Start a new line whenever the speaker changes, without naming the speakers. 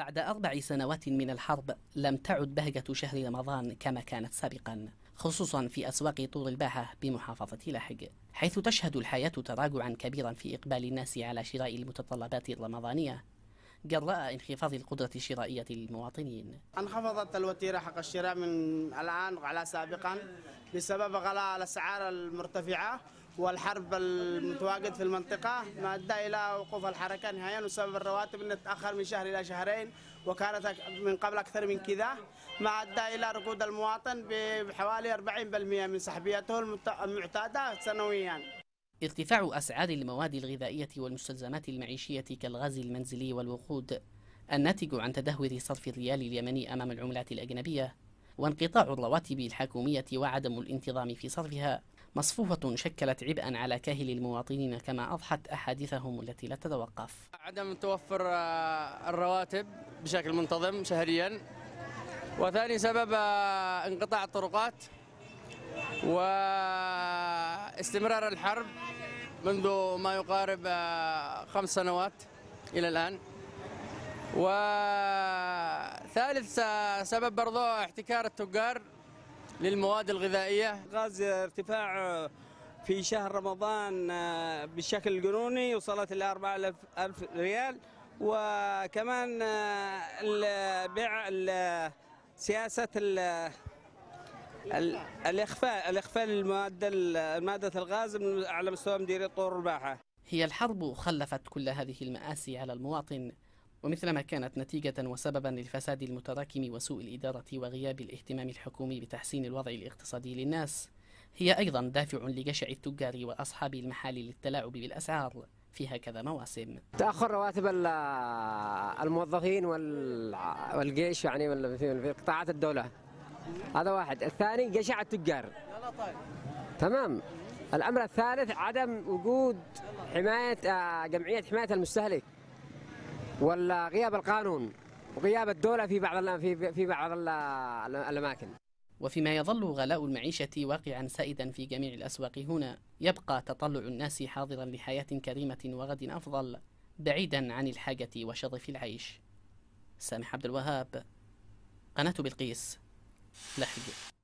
بعد أربع سنوات من الحرب لم تعد بهجة شهر رمضان كما كانت سابقا خصوصا في أسواق طور الباحة بمحافظة لحج حيث تشهد الحياة تراجعا كبيرا في إقبال الناس على شراء المتطلبات الرمضانية جراء انخفاض القدرة الشرائية للمواطنين
انخفضت الوتيرة حق الشراء من الآن على سابقا بسبب غلاء الأسعار المرتفعة والحرب المتواجد في المنطقة ما أدى إلى وقوف الحركة نهائيا وسبب الرواتب أن تأخر من شهر إلى شهرين وكانت من قبل أكثر من كذا ما أدى إلى ركود المواطن بحوالي 40% من سحبيته المعتادة سنويا
ارتفاع أسعار المواد الغذائية والمستلزمات المعيشية كالغاز المنزلي والوقود الناتج عن تدهور صرف الريال اليمني أمام العملات الأجنبية وانقطاع الرواتب الحكومية وعدم الانتظام في صرفها مصفوفة شكلت عبئا على كاهل المواطنين كما أضحت أحاديثهم التي لا تتوقف
عدم توفر آه، الرواتب بشكل منتظم شهريا وثاني سبب آه، انقطاع الطرقات واستمرار الحرب منذ ما يقارب آه، خمس سنوات إلى الآن وثالث سبب برضو احتكار التجار للمواد الغذائية غاز ارتفاع في شهر رمضان آه،
بشكل قانوني وصلت إلى 4000 ريال وكمان آه، بيع سياسة الإخفاء الإخفاء المادة مادة الغاز على مستوى مديرية طور
الباحة هي الحرب خلفت كل هذه المآسي على المواطن ومثلما كانت نتيجة وسببا للفساد المتراكم وسوء الإدارة وغياب الاهتمام الحكومي بتحسين الوضع الاقتصادي للناس هي أيضا دافع لجشع التجار وأصحاب المحال للتلاعب بالأسعار في هكذا مواسم
تأخر رواتب الموظفين والجيش يعني في قطاعات الدولة هذا واحد الثاني جشع التجار تمام الأمر الثالث عدم وجود حماية آه، جمعية حماية المستهلك ولا غياب القانون
وغياب الدولة في بعض في في بعض الأماكن وفيما يظل غلاء المعيشة واقعا سائدا في جميع الأسواق هنا يبقى تطلع الناس حاضرا لحياة كريمة وغد أفضل بعيدا عن الحاجة وشظف العيش سامح عبد الوهاب قناة بلقيس لحق